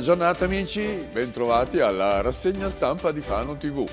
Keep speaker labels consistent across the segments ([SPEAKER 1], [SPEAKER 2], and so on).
[SPEAKER 1] giornata amici, bentrovati alla rassegna stampa di Fano TV.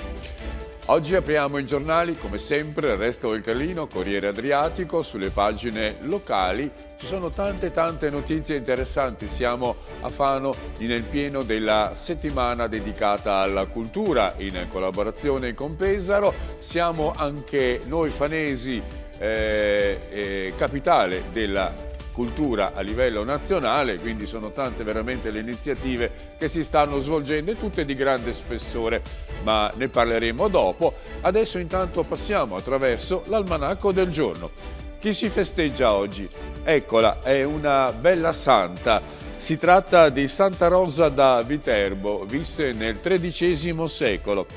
[SPEAKER 1] Oggi apriamo i giornali, come sempre, il Resto del Carlino, Corriere Adriatico, sulle pagine locali. Ci sono tante tante notizie interessanti, siamo a Fano nel pieno della settimana dedicata alla cultura in collaborazione con Pesaro. Siamo anche noi fanesi eh, eh, capitale della cultura a livello nazionale, quindi sono tante veramente le iniziative che si stanno svolgendo e tutte di grande spessore, ma ne parleremo dopo. Adesso intanto passiamo attraverso l'almanacco del giorno. Chi si festeggia oggi? Eccola, è una bella santa. Si tratta di Santa Rosa da Viterbo, visse nel XIII secolo.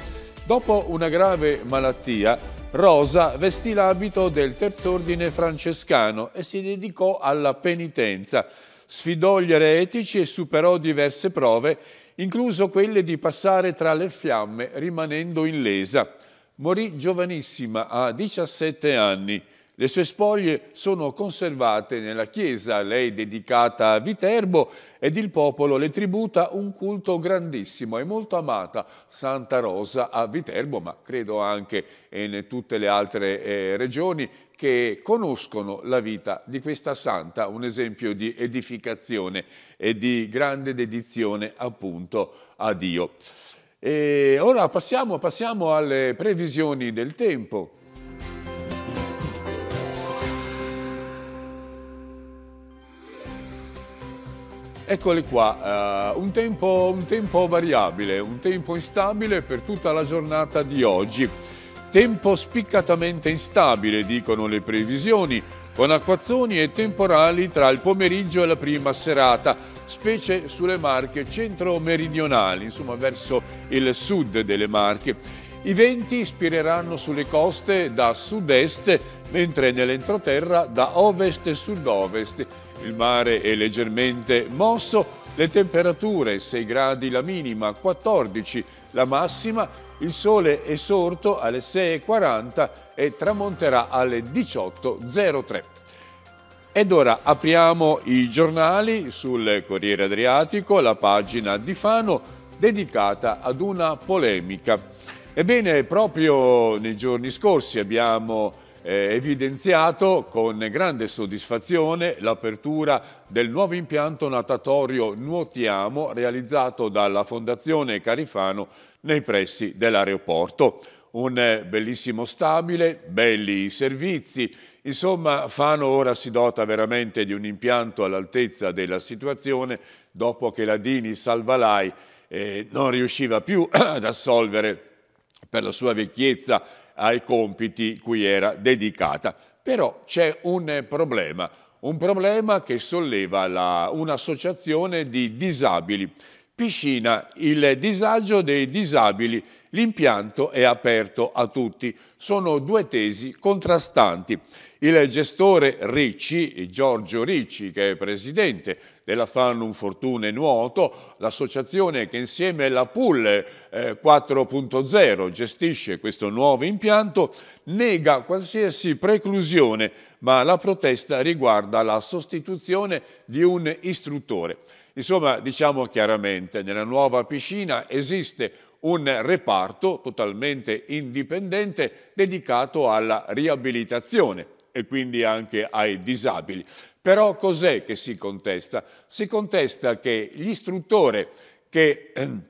[SPEAKER 1] Dopo una grave malattia, Rosa vestì l'abito del terz'ordine francescano e si dedicò alla penitenza. Sfidò gli eretici e superò diverse prove, incluso quelle di passare tra le fiamme rimanendo illesa. Morì giovanissima a 17 anni. Le sue spoglie sono conservate nella chiesa, lei dedicata a Viterbo, ed il popolo le tributa un culto grandissimo e molto amata, Santa Rosa a Viterbo, ma credo anche in tutte le altre eh, regioni che conoscono la vita di questa santa, un esempio di edificazione e di grande dedizione appunto a Dio. E ora passiamo, passiamo alle previsioni del tempo. Eccole qua, uh, un, tempo, un tempo variabile, un tempo instabile per tutta la giornata di oggi. Tempo spiccatamente instabile, dicono le previsioni, con acquazzoni e temporali tra il pomeriggio e la prima serata, specie sulle Marche centro-meridionali, insomma verso il sud delle Marche. I venti ispireranno sulle coste da sud-est, mentre nell'entroterra da ovest e sud-ovest il mare è leggermente mosso, le temperature 6 gradi la minima, 14 la massima, il sole è sorto alle 6.40 e tramonterà alle 18.03. Ed ora apriamo i giornali sul Corriere Adriatico, la pagina di Fano dedicata ad una polemica. Ebbene, proprio nei giorni scorsi abbiamo eh, evidenziato con grande soddisfazione l'apertura del nuovo impianto natatorio Nuotiamo realizzato dalla Fondazione Carifano nei pressi dell'aeroporto. Un eh, bellissimo stabile, belli servizi, Insomma, Fano ora si dota veramente di un impianto all'altezza della situazione dopo che la Dini Salvalai eh, non riusciva più ad assolvere per la sua vecchiezza ai compiti cui era dedicata. Però c'è un problema, un problema che solleva la, un'associazione di disabili. Piscina, il disagio dei disabili L'impianto è aperto a tutti. Sono due tesi contrastanti. Il gestore Ricci, Giorgio Ricci, che è presidente della Fannum Fortune Nuoto, l'associazione che insieme alla eh, PUL 4.0 gestisce questo nuovo impianto, nega qualsiasi preclusione, ma la protesta riguarda la sostituzione di un istruttore. Insomma, diciamo chiaramente, nella nuova piscina esiste un un reparto totalmente indipendente dedicato alla riabilitazione e quindi anche ai disabili. Però cos'è che si contesta? Si contesta che l'istruttore che ehm,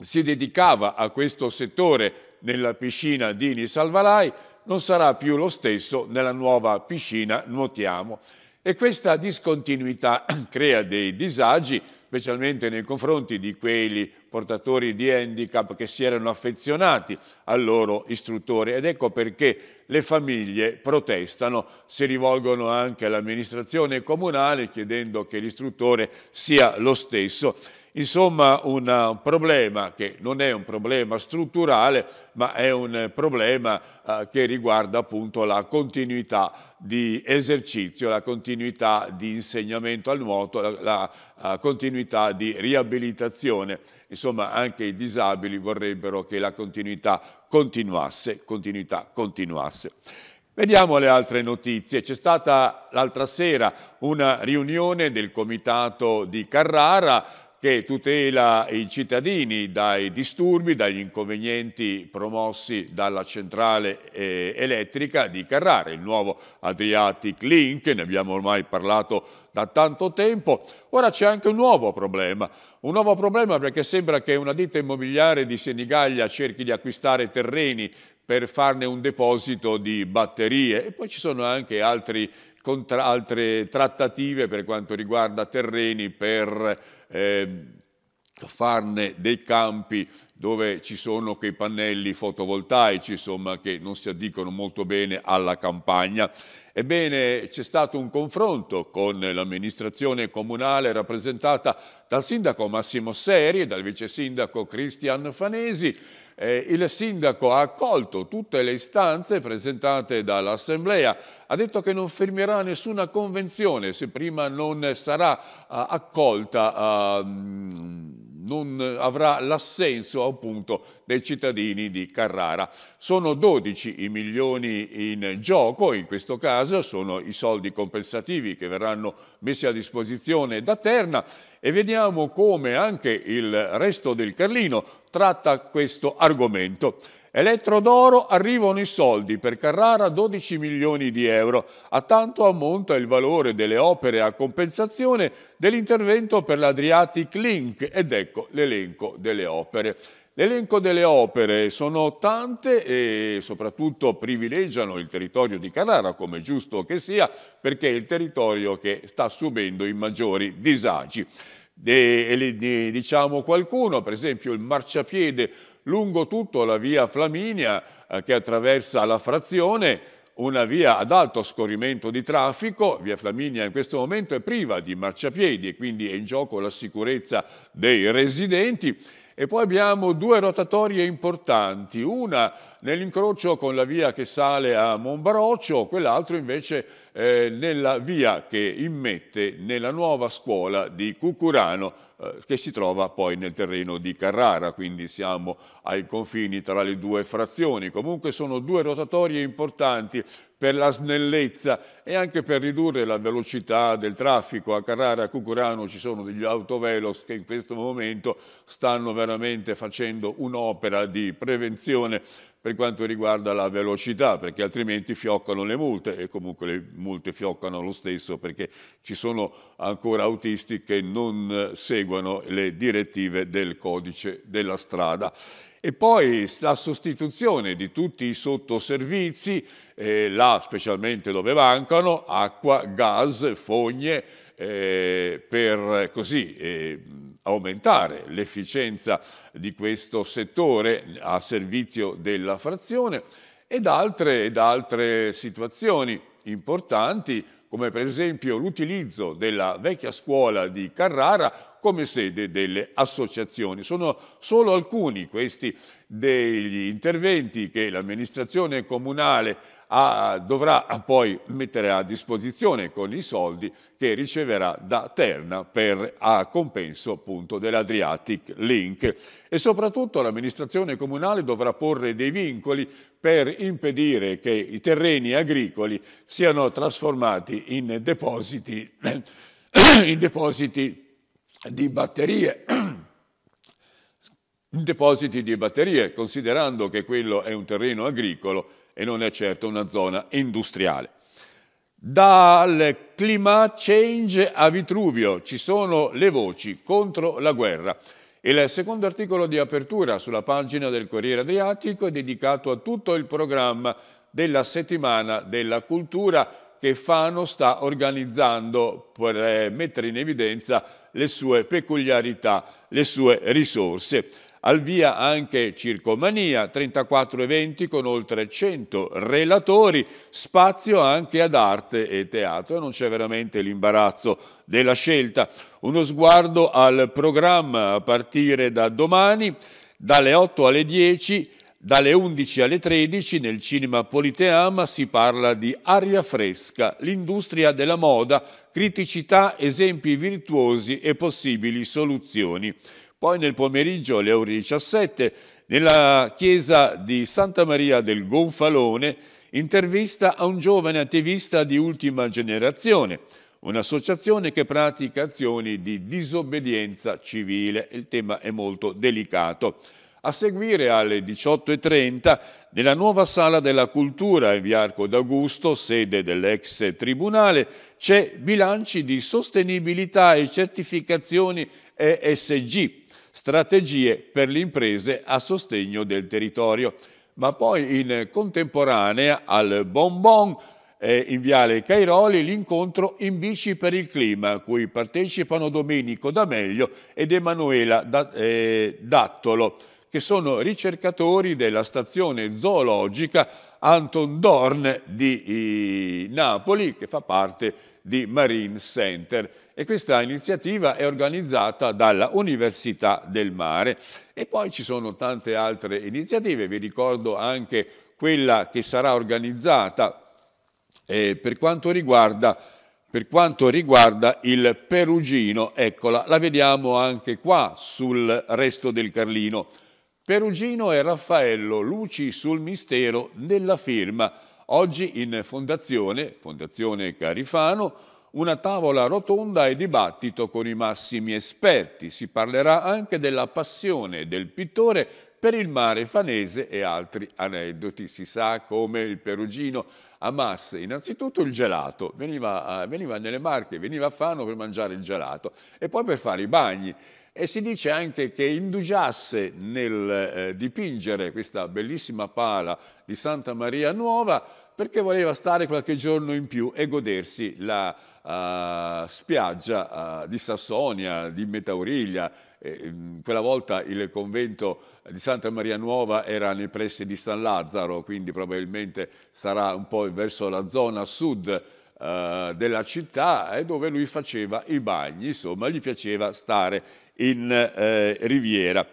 [SPEAKER 1] si dedicava a questo settore nella piscina Dini Salvalai non sarà più lo stesso nella nuova piscina Nuotiamo. E questa discontinuità crea dei disagi specialmente nei confronti di quelli portatori di handicap che si erano affezionati al loro istruttore ed ecco perché le famiglie protestano, si rivolgono anche all'amministrazione comunale chiedendo che l'istruttore sia lo stesso Insomma, eh, un problema che non è un problema strutturale, ma è un problema eh, che riguarda appunto la continuità di esercizio, la continuità di insegnamento al nuoto, la, eh, continuità di riabilitazione. Insomma, anche i disabili vorrebbero che la continuità continuasse, continuità continuasse. Vediamo le altre notizie. C'è stata l'altra sera una riunione del comitato di Carrara che tutela i cittadini dai disturbi, dagli inconvenienti promossi dalla centrale eh, elettrica di Carrara, il nuovo Adriatic Link, ne abbiamo ormai parlato da tanto tempo. Ora c'è anche un nuovo problema, un nuovo problema perché sembra che una ditta immobiliare di Senigallia cerchi di acquistare terreni per farne un deposito di batterie e poi ci sono anche altri, altre trattative per quanto riguarda terreni per eh, farne dei campi dove ci sono quei pannelli fotovoltaici, insomma, che non si addicono molto bene alla campagna. Ebbene, c'è stato un confronto con l'amministrazione comunale rappresentata dal sindaco Massimo Seri e dal vice sindaco Cristian Fanesi, eh, il sindaco ha accolto tutte le istanze presentate dall'Assemblea, ha detto che non firmerà nessuna convenzione se prima non sarà uh, accolta, uh, non avrà l'assenso appunto dei cittadini di Carrara. Sono 12 i milioni in gioco, in questo caso sono i soldi compensativi che verranno messi a disposizione da Terna e vediamo come anche il resto del Carlino tratta questo argomento argomento. Elettrodoro arrivano i soldi per Carrara 12 milioni di euro, a tanto ammonta il valore delle opere a compensazione dell'intervento per l'Adriatic Link ed ecco l'elenco delle opere. L'elenco delle opere sono tante e soprattutto privilegiano il territorio di Carrara, come giusto che sia, perché è il territorio che sta subendo i maggiori disagi. De, de, diciamo qualcuno, per esempio il marciapiede lungo tutta la via Flaminia eh, che attraversa la frazione, una via ad alto scorrimento di traffico, via Flaminia in questo momento è priva di marciapiedi e quindi è in gioco la sicurezza dei residenti e poi abbiamo due rotatorie importanti, una nell'incrocio con la via che sale a Monbaroccio, quell'altro invece eh, nella via che immette nella nuova scuola di Cucurano, eh, che si trova poi nel terreno di Carrara, quindi siamo ai confini tra le due frazioni. Comunque sono due rotatorie importanti per la snellezza e anche per ridurre la velocità del traffico. A Carrara, a Cucurano ci sono degli autovelos che in questo momento stanno veramente facendo un'opera di prevenzione per quanto riguarda la velocità, perché altrimenti fioccano le multe e comunque le multe fioccano lo stesso perché ci sono ancora autisti che non seguono le direttive del codice della strada. E poi la sostituzione di tutti i sottoservizi, eh, là specialmente dove mancano, acqua, gas, fogne, eh, per eh, così eh, aumentare l'efficienza di questo settore a servizio della frazione ed altre, ed altre situazioni importanti come per esempio l'utilizzo della vecchia scuola di Carrara come sede delle associazioni. Sono solo alcuni questi degli interventi che l'amministrazione comunale a, dovrà poi mettere a disposizione con i soldi che riceverà da Terna per, a compenso appunto dell'Adriatic Link. E soprattutto l'amministrazione comunale dovrà porre dei vincoli per impedire che i terreni agricoli siano trasformati in depositi, in depositi di batterie depositi di batterie, considerando che quello è un terreno agricolo, e non è certo una zona industriale. Dal climate change a Vitruvio ci sono le voci contro la guerra. Il secondo articolo di apertura sulla pagina del Corriere Adriatico è dedicato a tutto il programma della settimana della cultura che Fano sta organizzando per eh, mettere in evidenza le sue peculiarità, le sue risorse. Al via anche Circomania, 34 eventi con oltre 100 relatori, spazio anche ad arte e teatro. Non c'è veramente l'imbarazzo della scelta. Uno sguardo al programma a partire da domani, dalle 8 alle 10 dalle 11 alle 13 nel cinema Politeama si parla di aria fresca, l'industria della moda, criticità, esempi virtuosi e possibili soluzioni. Poi nel pomeriggio alle ore 17 nella chiesa di Santa Maria del Gonfalone intervista a un giovane attivista di ultima generazione, un'associazione che pratica azioni di disobbedienza civile. Il tema è molto delicato. A seguire alle 18.30 nella nuova sala della cultura in via Arco d'Augusto, sede dell'ex tribunale, c'è bilanci di sostenibilità e certificazioni ESG strategie per le imprese a sostegno del territorio. Ma poi in contemporanea al Bonbon eh, in Viale Cairoli l'incontro in bici per il clima, a cui partecipano Domenico D'Ameglio ed Emanuela da, eh, Dattolo, che sono ricercatori della stazione zoologica Anton Dorn di eh, Napoli, che fa parte di Marine Center e questa iniziativa è organizzata dalla Università del Mare e poi ci sono tante altre iniziative, vi ricordo anche quella che sarà organizzata eh, per, quanto riguarda, per quanto riguarda il Perugino, eccola, la vediamo anche qua sul resto del Carlino. Perugino e Raffaello, luci sul mistero della firma Oggi in Fondazione, Fondazione Carifano, una tavola rotonda e dibattito con i massimi esperti. Si parlerà anche della passione del pittore per il mare fanese e altri aneddoti. Si sa come il perugino amasse innanzitutto il gelato, veniva, eh, veniva nelle Marche, veniva a Fano per mangiare il gelato e poi per fare i bagni e si dice anche che indugiasse nel eh, dipingere questa bellissima pala di Santa Maria Nuova perché voleva stare qualche giorno in più e godersi la uh, spiaggia uh, di Sassonia, di Metauriglia. Eh, mm, quella volta il convento di Santa Maria Nuova era nei pressi di San Lazzaro, quindi probabilmente sarà un po' verso la zona sud eh, della città e eh, dove lui faceva i bagni, insomma gli piaceva stare in eh, riviera.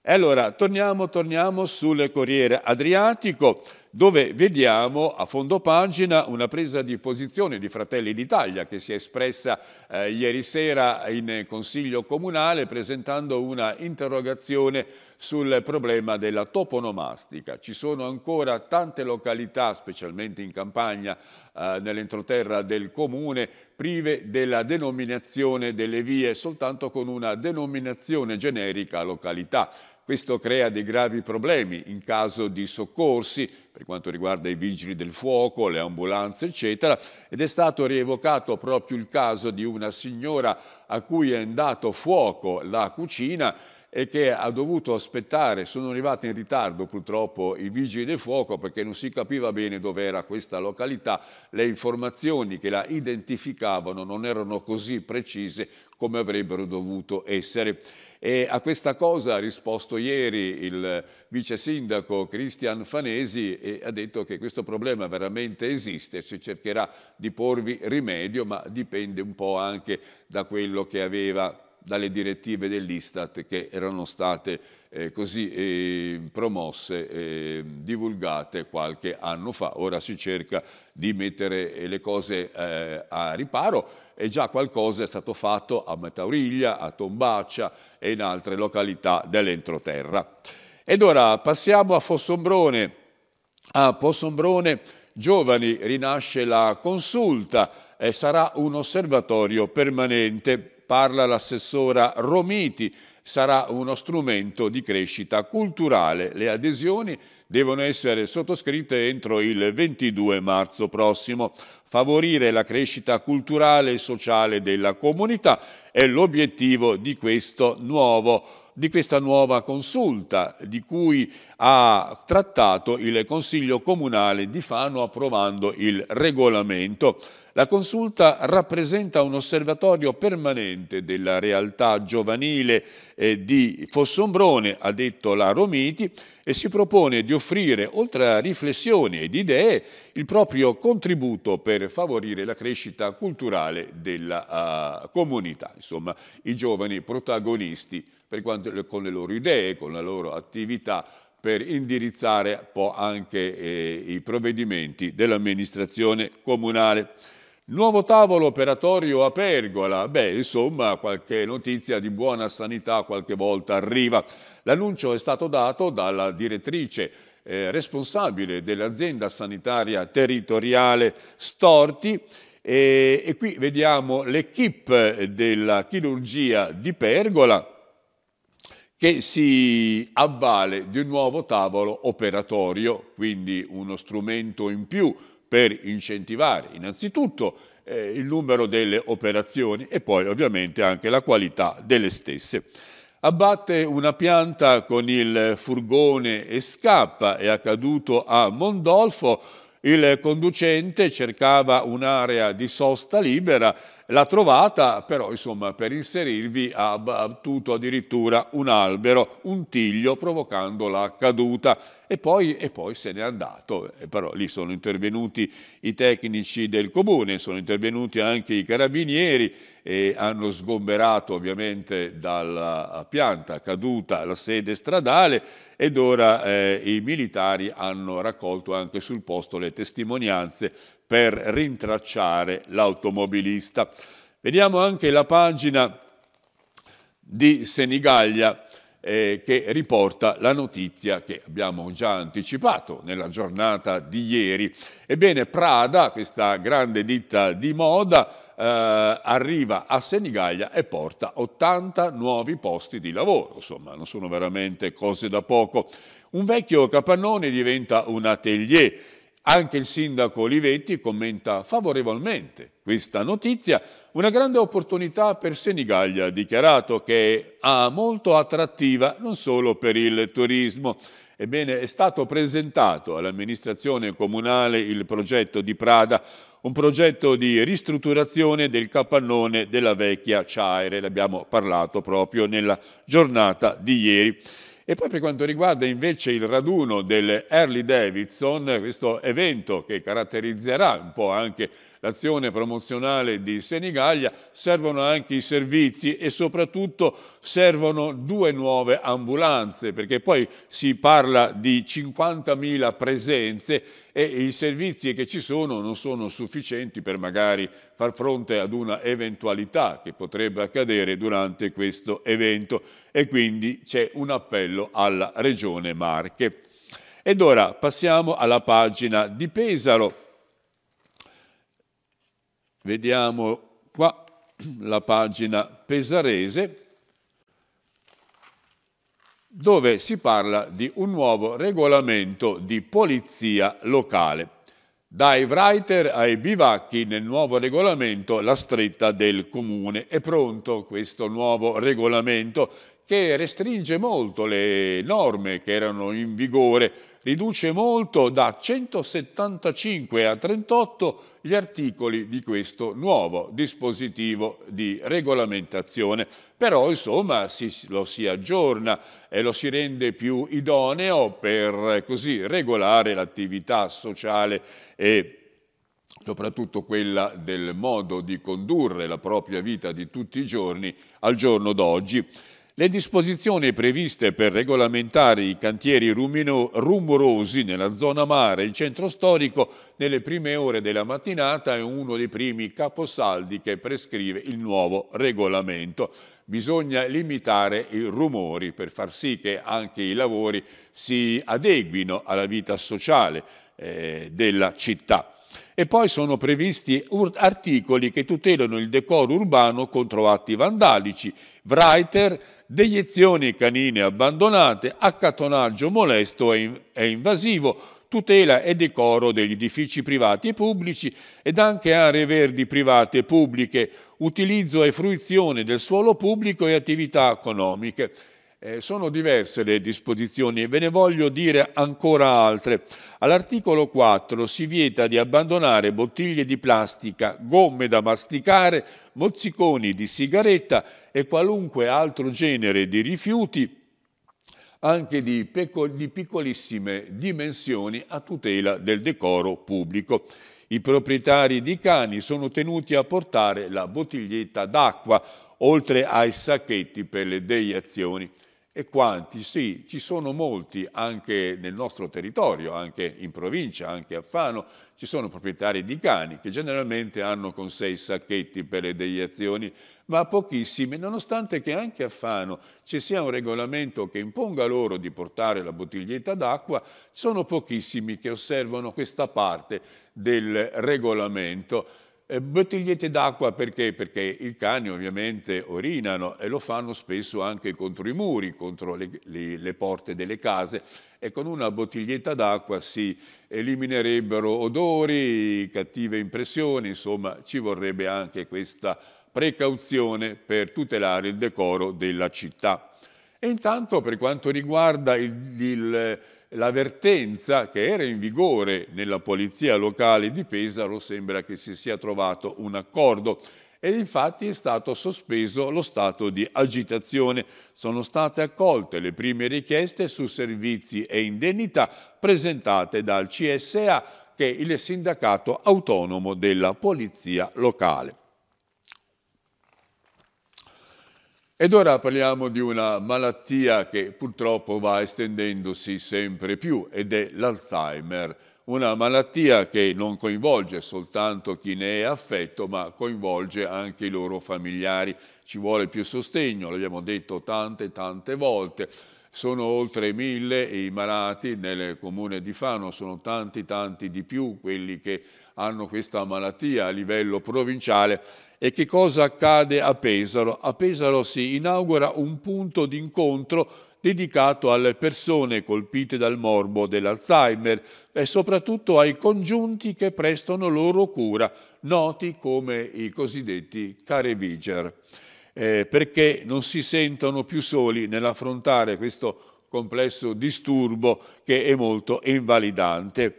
[SPEAKER 1] E allora torniamo, torniamo sul Corriere Adriatico dove vediamo a fondo pagina una presa di posizione di Fratelli d'Italia che si è espressa eh, ieri sera in Consiglio Comunale presentando una interrogazione sul problema della toponomastica. Ci sono ancora tante località, specialmente in campagna, eh, nell'entroterra del comune, prive della denominazione delle vie, soltanto con una denominazione generica località. Questo crea dei gravi problemi in caso di soccorsi per quanto riguarda i vigili del fuoco, le ambulanze, eccetera, ed è stato rievocato proprio il caso di una signora a cui è andato fuoco la cucina e che ha dovuto aspettare, sono arrivati in ritardo purtroppo i vigili del fuoco perché non si capiva bene dove era questa località, le informazioni che la identificavano non erano così precise come avrebbero dovuto essere. E a questa cosa ha risposto ieri il vice sindaco Cristian Fanesi e ha detto che questo problema veramente esiste, si cercherà di porvi rimedio, ma dipende un po' anche da quello che aveva dalle direttive dell'Istat che erano state eh, così eh, promosse, eh, divulgate qualche anno fa. Ora si cerca di mettere eh, le cose eh, a riparo e già qualcosa è stato fatto a Metauriglia, a Tombaccia e in altre località dell'entroterra. Ed ora passiamo a Fossombrone. A Fossombrone Giovani rinasce la consulta e sarà un osservatorio permanente parla l'assessora Romiti, sarà uno strumento di crescita culturale. Le adesioni devono essere sottoscritte entro il 22 marzo prossimo. Favorire la crescita culturale e sociale della comunità è l'obiettivo di questo nuovo di questa nuova consulta di cui ha trattato il Consiglio Comunale di Fano approvando il regolamento. La consulta rappresenta un osservatorio permanente della realtà giovanile eh, di Fossombrone, ha detto la Romiti, e si propone di offrire, oltre a riflessioni ed idee, il proprio contributo per favorire la crescita culturale della eh, comunità. Insomma, i giovani protagonisti quanto, con le loro idee, con la loro attività per indirizzare un po' anche eh, i provvedimenti dell'amministrazione comunale. Nuovo tavolo operatorio a Pergola. Beh, insomma, qualche notizia di buona sanità qualche volta arriva. L'annuncio è stato dato dalla direttrice eh, responsabile dell'azienda sanitaria territoriale Storti e, e qui vediamo l'equipe della chirurgia di Pergola che si avvale di un nuovo tavolo operatorio, quindi uno strumento in più per incentivare innanzitutto eh, il numero delle operazioni e poi ovviamente anche la qualità delle stesse. Abbatte una pianta con il furgone e scappa, è accaduto a Mondolfo, il conducente cercava un'area di sosta libera, l'ha trovata, però insomma per inserirvi ha battuto addirittura un albero, un tiglio, provocando la caduta e poi, e poi se n'è andato. Eh, però lì sono intervenuti i tecnici del comune, sono intervenuti anche i carabinieri e hanno sgomberato ovviamente dalla pianta caduta la sede stradale ed ora eh, i militari hanno raccolto anche sul posto le testimonianze per rintracciare l'automobilista. Vediamo anche la pagina di Senigallia eh, che riporta la notizia che abbiamo già anticipato nella giornata di ieri. Ebbene, Prada, questa grande ditta di moda, eh, arriva a Senigallia e porta 80 nuovi posti di lavoro. Insomma, non sono veramente cose da poco. Un vecchio capannone diventa un atelier anche il sindaco Olivetti commenta favorevolmente questa notizia, una grande opportunità per Senigallia, ha dichiarato che è molto attrattiva non solo per il turismo. Ebbene, è stato presentato all'amministrazione comunale il progetto di Prada, un progetto di ristrutturazione del capannone della vecchia Ciaere, L'abbiamo parlato proprio nella giornata di ieri. E poi per quanto riguarda invece il raduno Early Davidson, questo evento che caratterizzerà un po' anche l'azione promozionale di Senigallia, servono anche i servizi e soprattutto servono due nuove ambulanze, perché poi si parla di 50.000 presenze e i servizi che ci sono non sono sufficienti per magari far fronte ad una eventualità che potrebbe accadere durante questo evento e quindi c'è un appello alla Regione Marche. Ed ora passiamo alla pagina di Pesaro Vediamo qua la pagina pesarese dove si parla di un nuovo regolamento di polizia locale. Dai writer ai bivacchi nel nuovo regolamento la stretta del comune. È pronto questo nuovo regolamento che restringe molto le norme che erano in vigore, riduce molto da 175 a 38 gli articoli di questo nuovo dispositivo di regolamentazione. Però insomma si, lo si aggiorna e lo si rende più idoneo per così regolare l'attività sociale e soprattutto quella del modo di condurre la propria vita di tutti i giorni al giorno d'oggi. Le disposizioni previste per regolamentare i cantieri rumorosi nella zona mare, il centro storico, nelle prime ore della mattinata è uno dei primi caposaldi che prescrive il nuovo regolamento. Bisogna limitare i rumori per far sì che anche i lavori si adeguino alla vita sociale eh, della città. E poi sono previsti articoli che tutelano il decoro urbano contro atti vandalici, writer, deiezioni canine abbandonate, accattonaggio molesto e invasivo, tutela e decoro degli edifici privati e pubblici ed anche aree verdi private e pubbliche, utilizzo e fruizione del suolo pubblico e attività economiche. Eh, sono diverse le disposizioni e ve ne voglio dire ancora altre. All'articolo 4 si vieta di abbandonare bottiglie di plastica, gomme da masticare, mozziconi di sigaretta e qualunque altro genere di rifiuti anche di, di piccolissime dimensioni a tutela del decoro pubblico. I proprietari di cani sono tenuti a portare la bottiglietta d'acqua oltre ai sacchetti per le deiazioni. E quanti? Sì, ci sono molti anche nel nostro territorio, anche in provincia, anche a Fano, ci sono proprietari di cani che generalmente hanno con sé i sacchetti per le deiezioni, ma pochissimi, nonostante che anche a Fano ci sia un regolamento che imponga loro di portare la bottiglietta d'acqua, sono pochissimi che osservano questa parte del regolamento eh, bottigliette d'acqua perché? Perché i cani ovviamente orinano e lo fanno spesso anche contro i muri, contro le, le, le porte delle case e con una bottiglietta d'acqua si eliminerebbero odori, cattive impressioni, insomma ci vorrebbe anche questa precauzione per tutelare il decoro della città. E intanto per quanto riguarda il, il l'avvertenza che era in vigore nella polizia locale di Pesaro sembra che si sia trovato un accordo e infatti è stato sospeso lo stato di agitazione. Sono state accolte le prime richieste su servizi e indennità presentate dal CSA, che è il sindacato autonomo della polizia locale. Ed ora parliamo di una malattia che purtroppo va estendendosi sempre più ed è l'Alzheimer, una malattia che non coinvolge soltanto chi ne è affetto ma coinvolge anche i loro familiari. Ci vuole più sostegno, l'abbiamo detto tante tante volte. Sono oltre mille i malati nel comune di Fano, sono tanti tanti di più quelli che hanno questa malattia a livello provinciale e che cosa accade a Pesaro? A Pesaro si inaugura un punto d'incontro dedicato alle persone colpite dal morbo dell'Alzheimer e soprattutto ai congiunti che prestano loro cura, noti come i cosiddetti careviger, eh, perché non si sentono più soli nell'affrontare questo complesso disturbo che è molto invalidante.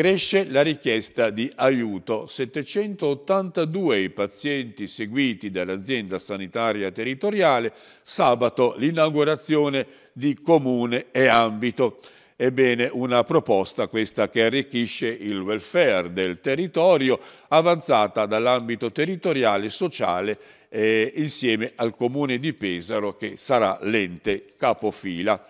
[SPEAKER 1] Cresce la richiesta di aiuto, 782 i pazienti seguiti dall'azienda sanitaria territoriale, sabato l'inaugurazione di comune e ambito. Ebbene, una proposta questa che arricchisce il welfare del territorio, avanzata dall'ambito territoriale e sociale eh, insieme al comune di Pesaro che sarà l'ente capofila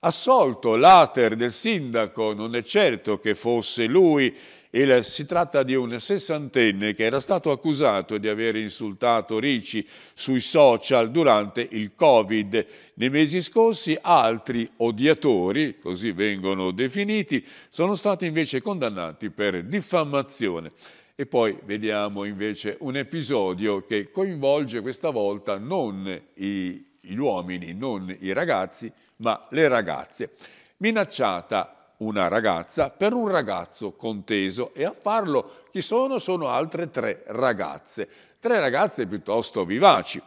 [SPEAKER 1] assolto l'ater del sindaco, non è certo che fosse lui, il, si tratta di un sessantenne che era stato accusato di aver insultato Ricci sui social durante il Covid. Nei mesi scorsi altri odiatori, così vengono definiti, sono stati invece condannati per diffamazione. E poi vediamo invece un episodio che coinvolge questa volta non i, gli uomini, non i ragazzi, ma le ragazze. Minacciata una ragazza per un ragazzo conteso e a farlo chi sono? Sono altre tre ragazze, tre ragazze piuttosto vivaci.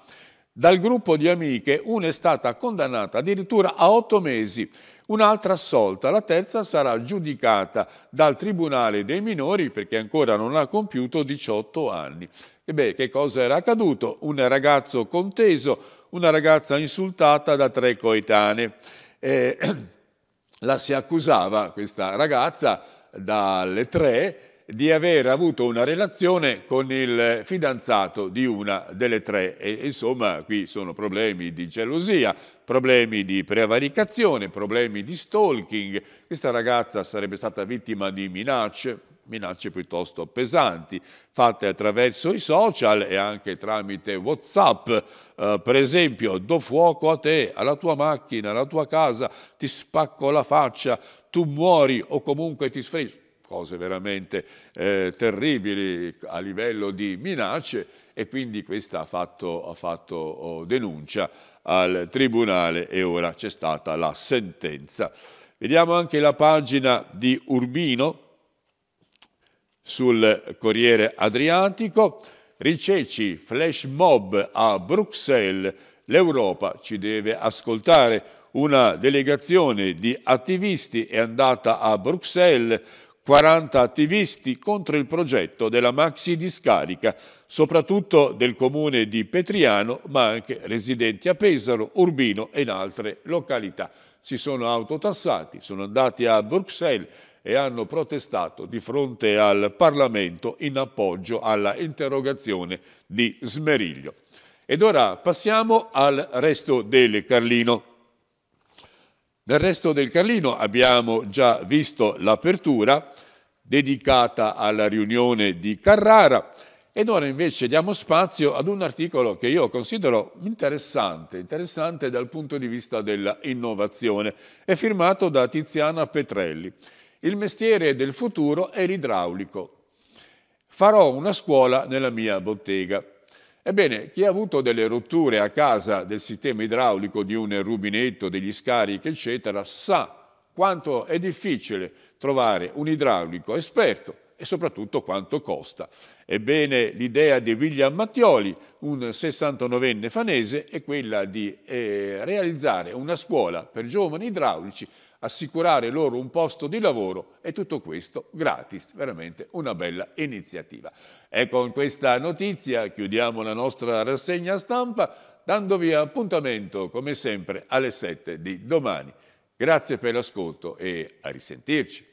[SPEAKER 1] Dal gruppo di amiche una è stata condannata addirittura a otto mesi, un'altra assolta, la terza sarà giudicata dal Tribunale dei minori perché ancora non ha compiuto 18 anni. Ebbene, che cosa era accaduto? Un ragazzo conteso, una ragazza insultata da tre coetanee. Eh, la si accusava, questa ragazza, dalle tre, di aver avuto una relazione con il fidanzato di una delle tre. E, insomma, qui sono problemi di gelosia, problemi di prevaricazione, problemi di stalking. Questa ragazza sarebbe stata vittima di minacce, minacce piuttosto pesanti, fatte attraverso i social e anche tramite Whatsapp. Eh, per esempio, do fuoco a te, alla tua macchina, alla tua casa, ti spacco la faccia, tu muori o comunque ti sfreggi. Cose veramente eh, terribili a livello di minacce e quindi questa ha fatto, ha fatto oh, denuncia al Tribunale e ora c'è stata la sentenza. Vediamo anche la pagina di Urbino, sul Corriere Adriatico, Riceci, flash mob a Bruxelles, l'Europa ci deve ascoltare. Una delegazione di attivisti è andata a Bruxelles 40 attivisti contro il progetto della maxi discarica, soprattutto del comune di Petriano, ma anche residenti a Pesaro, Urbino e in altre località. Si sono autotassati, sono andati a Bruxelles e hanno protestato di fronte al Parlamento in appoggio alla interrogazione di Smeriglio. Ed ora passiamo al resto del Carlino. Nel resto del Carlino abbiamo già visto l'apertura dedicata alla riunione di Carrara ed ora invece diamo spazio ad un articolo che io considero interessante, interessante dal punto di vista dell'innovazione. È firmato da Tiziana Petrelli il mestiere del futuro è l'idraulico. Farò una scuola nella mia bottega. Ebbene, chi ha avuto delle rotture a casa del sistema idraulico di un rubinetto, degli scarichi, eccetera, sa quanto è difficile trovare un idraulico esperto e soprattutto quanto costa. Ebbene, l'idea di William Mattioli, un 69enne fanese, è quella di eh, realizzare una scuola per giovani idraulici assicurare loro un posto di lavoro e tutto questo gratis, veramente una bella iniziativa. E ecco, con questa notizia chiudiamo la nostra rassegna stampa dandovi appuntamento come sempre alle 7 di domani. Grazie per l'ascolto e a risentirci.